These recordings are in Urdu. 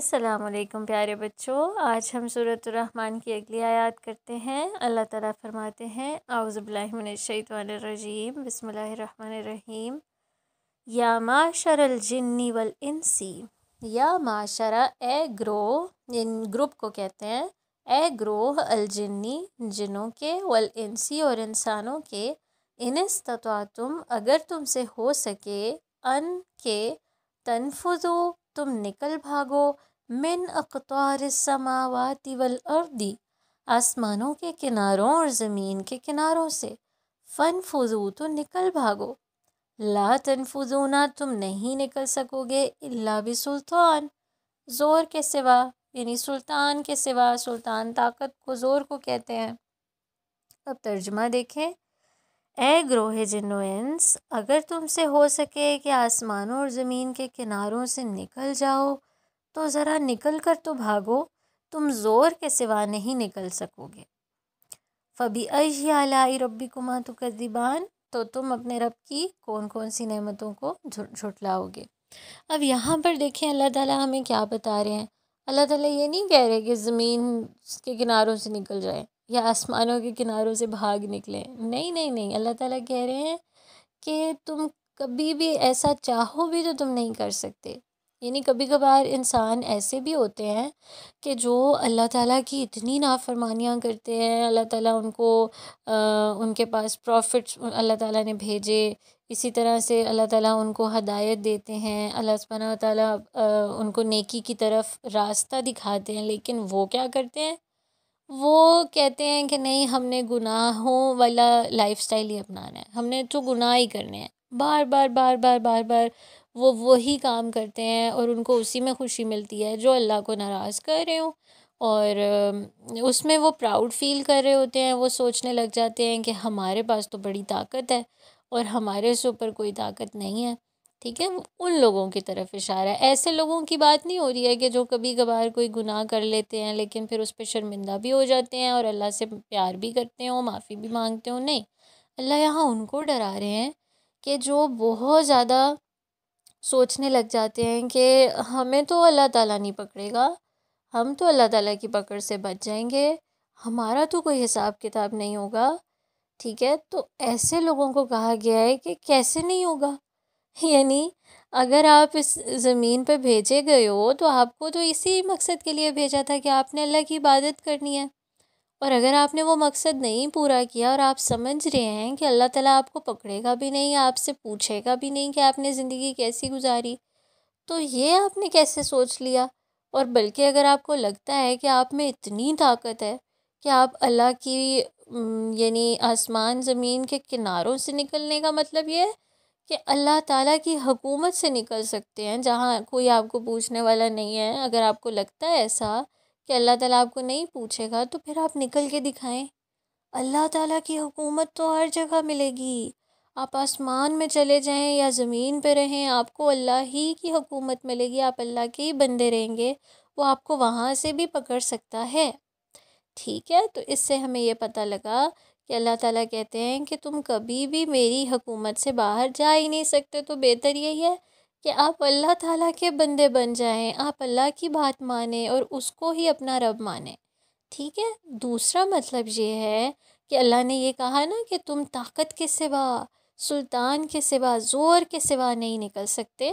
السلام علیکم پیارے بچوں آج ہم صورت الرحمن کی اگلی آیات کرتے ہیں اللہ تعالیٰ فرماتے ہیں اعوذ باللہ من الشیطان الرجیم بسم اللہ الرحمن الرحیم یا معاشر الجنی والانسی یا معاشرہ اے گروہ ان یعنی گروپ کو کہتے ہیں اے گروہ الجنی جنوں کے والانسی اور انسانوں کے استطاعتم اگر تم سے ہو سکے ان کے تنفذو تم نکل بھاگو من اقطار السماوات والارض آسمانوں کے کناروں اور زمین کے کناروں سے فن فضو تو نکل بھاگو لا تنفذونا تم نہیں نکل سکو گے اللہ بسلطان زور کے سوا یعنی سلطان کے سوا سلطان طاقت کو زور کو کہتے ہیں اب ترجمہ دیکھیں اے گروہ جنوئنس اگر تم سے ہو سکے کہ آسمانوں اور زمین کے کناروں سے نکل جاؤ تو ذرا نکل کر تو بھاگو تم زور کے سوا نہیں نکل سکو گے فبی اشیا علائی ربی کما تو دیبان تو تم اپنے رب کی کون کون سی نعمتوں کو جھٹلاؤ گے اب یہاں پر دیکھیں اللہ تعالیٰ ہمیں کیا بتا رہے ہیں اللہ تعالیٰ یہ نہیں کہہ رہے کہ زمین کے کناروں سے نکل جائیں یا آسمانوں کے کناروں سے بھاگ نکلیں نہیں نہیں نہیں اللہ تعالیٰ کہہ رہے ہیں کہ تم کبھی بھی ایسا چاہو بھی تو تم نہیں کر سکتے یعنی کبھی کبھار انسان ایسے بھی ہوتے ہیں کہ جو اللہ تعالیٰ کی اتنی نافرمانیاں کرتے ہیں اللہ تعالیٰ ان کو ان کے پاس پرافٹس اللہ تعالیٰ نے بھیجے اسی طرح سے اللہ تعالیٰ ان کو ہدایت دیتے ہیں اللہ و تعالیٰ ان کو نیکی کی طرف راستہ دکھاتے ہیں لیکن وہ کیا کرتے ہیں وہ کہتے ہیں کہ نہیں ہم نے گناہوں والا لائف سٹائل ہی اپنانا ہے ہم نے تو گناہ ہی کرنے ہیں بار بار بار بار بار بار وہ وہی کام کرتے ہیں اور ان کو اسی میں خوشی ملتی ہے جو اللہ کو ناراض کر رہے ہوں اور اس میں وہ پراؤڈ فیل کر رہے ہوتے ہیں وہ سوچنے لگ جاتے ہیں کہ ہمارے پاس تو بڑی طاقت ہے اور ہمارے اس اوپر کوئی طاقت نہیں ہے ٹھیک ہے ان لوگوں کی طرف اشارہ ہے ایسے لوگوں کی بات نہیں ہو رہی ہے کہ جو کبھی کبھار کوئی گناہ کر لیتے ہیں لیکن پھر اس پہ شرمندہ بھی ہو جاتے ہیں اور اللہ سے پیار بھی کرتے ہوں معافی بھی مانگتے ہوں نہیں اللہ یہاں ان کو ڈرا رہے ہیں کہ جو بہت زیادہ سوچنے لگ جاتے ہیں کہ ہمیں تو اللہ تعالیٰ نہیں پکڑے گا ہم تو اللہ تعالیٰ کی پکڑ سے بچ جائیں گے ہمارا تو کوئی حساب کتاب نہیں ہوگا ٹھیک ہے تو ایسے لوگوں کو کہا گیا ہے کہ کیسے نہیں ہوگا یعنی اگر آپ اس زمین پہ بھیجے گئے ہو تو آپ کو تو اسی مقصد کے لیے بھیجا تھا کہ آپ نے اللہ کی عبادت کرنی ہے اور اگر آپ نے وہ مقصد نہیں پورا کیا اور آپ سمجھ رہے ہیں کہ اللہ تعالیٰ آپ کو پکڑے گا بھی نہیں آپ سے پوچھے گا بھی نہیں کہ آپ نے زندگی کیسی گزاری تو یہ آپ نے کیسے سوچ لیا اور بلکہ اگر آپ کو لگتا ہے کہ آپ میں اتنی طاقت ہے کہ آپ اللہ کی یعنی آسمان زمین کے کناروں سے نکلنے کا مطلب یہ ہے کہ اللہ تعالیٰ کی حکومت سے نکل سکتے ہیں جہاں کوئی آپ کو پوچھنے والا نہیں ہے اگر آپ کو لگتا ہے ایسا کہ اللہ تعالیٰ آپ کو نہیں پوچھے گا تو پھر آپ نکل کے دکھائیں اللہ تعالیٰ کی حکومت تو ہر جگہ ملے گی آپ آسمان میں چلے جائیں یا زمین پہ رہیں آپ کو اللہ ہی کی حکومت ملے گی آپ اللہ کے ہی بندے رہیں گے وہ آپ کو وہاں سے بھی پکڑ سکتا ہے ٹھیک ہے تو اس سے ہمیں یہ پتہ لگا کہ اللہ تعالیٰ کہتے ہیں کہ تم کبھی بھی میری حکومت سے باہر جا ہی نہیں سکتے تو بہتر یہی ہے کہ آپ اللہ تعالیٰ کے بندے بن جائیں آپ اللہ کی بات مانیں اور اس کو ہی اپنا رب مانیں ٹھیک ہے دوسرا مطلب یہ ہے کہ اللہ نے یہ کہا نا کہ تم طاقت کے سوا سلطان کے سوا زور کے سوا نہیں نکل سکتے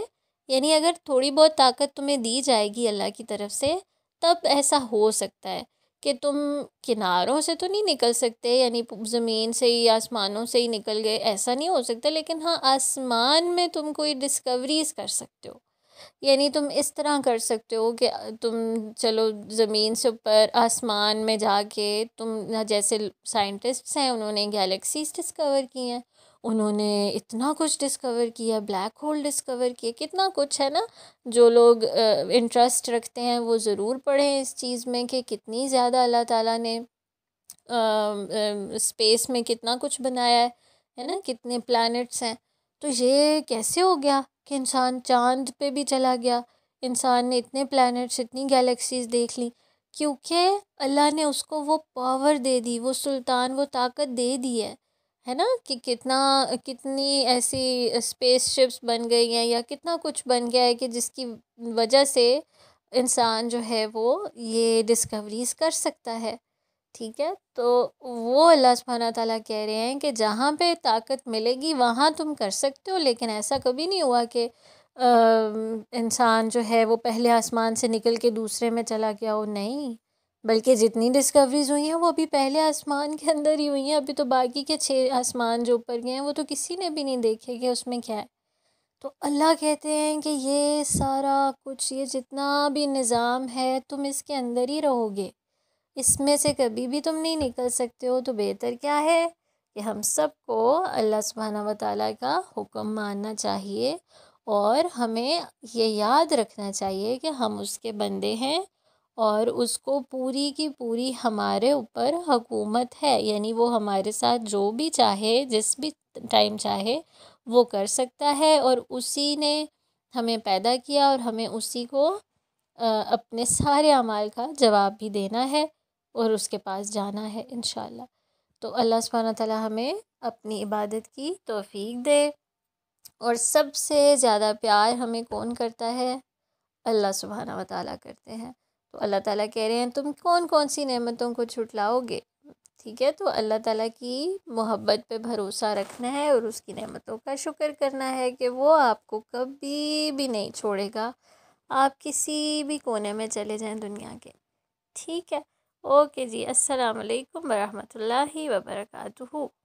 یعنی اگر تھوڑی بہت طاقت تمہیں دی جائے گی اللہ کی طرف سے تب ایسا ہو سکتا ہے کہ تم کناروں سے تو نہیں نکل سکتے یعنی زمین سے ہی آسمانوں سے ہی نکل گئے ایسا نہیں ہو سکتا لیکن ہاں آسمان میں تم کوئی ڈسکوریز کر سکتے ہو یعنی تم اس طرح کر سکتے ہو کہ تم چلو زمین سے اوپر آسمان میں جا کے تم جیسے سائنٹسٹس ہیں انہوں نے گیلیکسیز ڈسکور کی ہیں انہوں نے اتنا کچھ ڈسکور کیا بلیک ہول ڈسکور کیا کتنا کچھ ہے نا جو لوگ انٹرسٹ رکھتے ہیں وہ ضرور پڑھیں اس چیز میں کہ کتنی زیادہ اللہ تعالیٰ نے اسپیس میں کتنا کچھ بنایا ہے ہے نا کتنے پلانٹس ہیں تو یہ کیسے ہو گیا کہ انسان چاند پہ بھی چلا گیا انسان نے اتنے پلانٹس اتنی گیلیکسیز دیکھ لیں کیونکہ اللہ نے اس کو وہ پاور دے دی وہ سلطان وہ طاقت دے دی ہے ہے نا کہ کتنا کتنی ایسی اسپیس شپس بن گئی ہیں یا کتنا کچھ بن گیا ہے کہ جس کی وجہ سے انسان جو ہے وہ یہ ڈسکوریز کر سکتا ہے ٹھیک ہے تو وہ اللہ سبحانہ تعالیٰ کہہ رہے ہیں کہ جہاں پہ طاقت ملے گی وہاں تم کر سکتے ہو لیکن ایسا کبھی نہیں ہوا کہ انسان جو ہے وہ پہلے آسمان سے نکل کے دوسرے میں چلا گیا ہو نہیں بلکہ جتنی ڈسکوریز ہوئی ہیں وہ ابھی پہلے آسمان کے اندر ہی ہوئی ہیں ابھی تو باقی کے چھ آسمان جو اوپر گئے ہیں وہ تو کسی نے بھی نہیں دیکھے کہ اس میں کیا ہے تو اللہ کہتے ہیں کہ یہ سارا کچھ یہ جتنا بھی نظام ہے تم اس کے اندر ہی رہو گے اس میں سے کبھی بھی تم نہیں نکل سکتے ہو تو بہتر کیا ہے کہ ہم سب کو اللہ سبحانہ و تعالیٰ کا حکم ماننا چاہیے اور ہمیں یہ یاد رکھنا چاہیے کہ ہم اس کے بندے ہیں اور اس کو پوری کی پوری ہمارے اوپر حکومت ہے یعنی وہ ہمارے ساتھ جو بھی چاہے جس بھی ٹائم چاہے وہ کر سکتا ہے اور اسی نے ہمیں پیدا کیا اور ہمیں اسی کو اپنے سارے عمال کا جواب بھی دینا ہے اور اس کے پاس جانا ہے انشاءاللہ تو اللہ سبحانہ العالیٰ ہمیں اپنی عبادت کی توفیق دے اور سب سے زیادہ پیار ہمیں کون کرتا ہے اللہ سبحانہ و تعالیٰ کرتے ہیں تو اللہ تعالیٰ کہہ رہے ہیں تم کون کون سی نعمتوں کو چھٹلاؤ گے ٹھیک ہے تو اللہ تعالیٰ کی محبت پہ بھروسہ رکھنا ہے اور اس کی نعمتوں کا شکر کرنا ہے کہ وہ آپ کو کبھی بھی نہیں چھوڑے گا آپ کسی بھی کونے میں چلے جائیں دنیا کے ٹھیک ہے اوکے جی السلام علیکم ورحمۃ اللہ وبرکاتہ